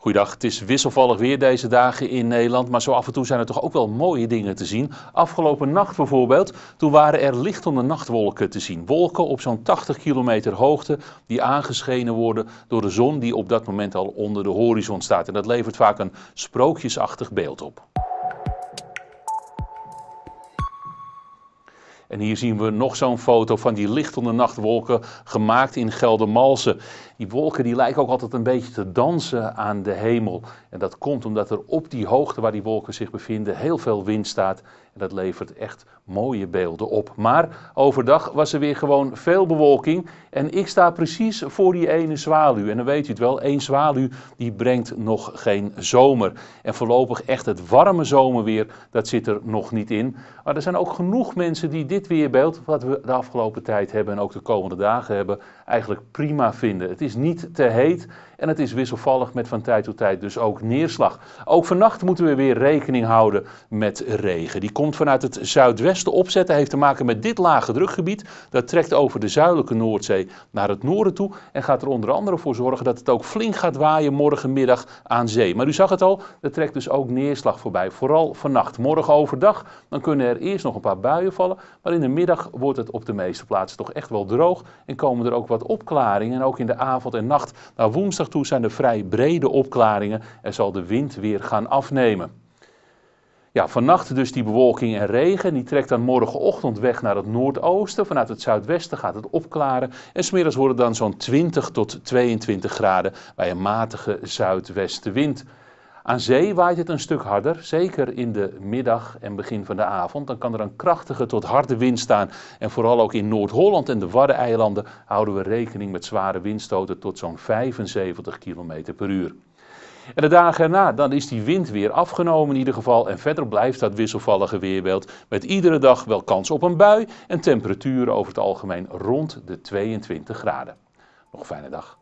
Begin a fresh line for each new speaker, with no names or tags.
Goeiedag, het is wisselvallig weer deze dagen in Nederland, maar zo af en toe zijn er toch ook wel mooie dingen te zien. Afgelopen nacht bijvoorbeeld, toen waren er lichtende nachtwolken te zien. Wolken op zo'n 80 kilometer hoogte die aangeschenen worden door de zon die op dat moment al onder de horizon staat. En dat levert vaak een sprookjesachtig beeld op. En hier zien we nog zo'n foto van die lichtende nachtwolken gemaakt in Geldermalsen. Die wolken die lijken ook altijd een beetje te dansen aan de hemel. En dat komt omdat er op die hoogte waar die wolken zich bevinden heel veel wind staat. En dat levert echt mooie beelden op. Maar overdag was er weer gewoon veel bewolking. En ik sta precies voor die ene zwaluw. En dan weet u het wel, één zwaluw die brengt nog geen zomer. En voorlopig echt het warme zomerweer, dat zit er nog niet in. Maar er zijn ook genoeg mensen die dit weerbeeld, wat we de afgelopen tijd hebben en ook de komende dagen hebben, eigenlijk prima vinden. Het is is niet te heet en het is wisselvallig met van tijd tot tijd dus ook neerslag. Ook vannacht moeten we weer rekening houden met regen. Die komt vanuit het zuidwesten opzetten, heeft te maken met dit lage drukgebied. Dat trekt over de zuidelijke Noordzee naar het noorden toe en gaat er onder andere voor zorgen dat het ook flink gaat waaien morgenmiddag aan zee. Maar u zag het al, er trekt dus ook neerslag voorbij, vooral vannacht. Morgen overdag, dan kunnen er eerst nog een paar buien vallen, maar in de middag wordt het op de meeste plaatsen toch echt wel droog en komen er ook wat opklaringen en ook in de avond avond en nacht. Naar woensdag toe zijn er vrij brede opklaringen en zal de wind weer gaan afnemen. Ja, vannacht dus die bewolking en regen. Die trekt dan morgenochtend weg naar het noordoosten. Vanuit het zuidwesten gaat het opklaren. En smiddags worden dan zo'n 20 tot 22 graden bij een matige zuidwestenwind. Aan zee waait het een stuk harder, zeker in de middag en begin van de avond. Dan kan er een krachtige tot harde wind staan. En vooral ook in Noord-Holland en de Waddeneilanden houden we rekening met zware windstoten tot zo'n 75 km per uur. En de dagen erna, dan is die wind weer afgenomen in ieder geval. En verder blijft dat wisselvallige weerbeeld met iedere dag wel kans op een bui. En temperaturen over het algemeen rond de 22 graden. Nog een fijne dag.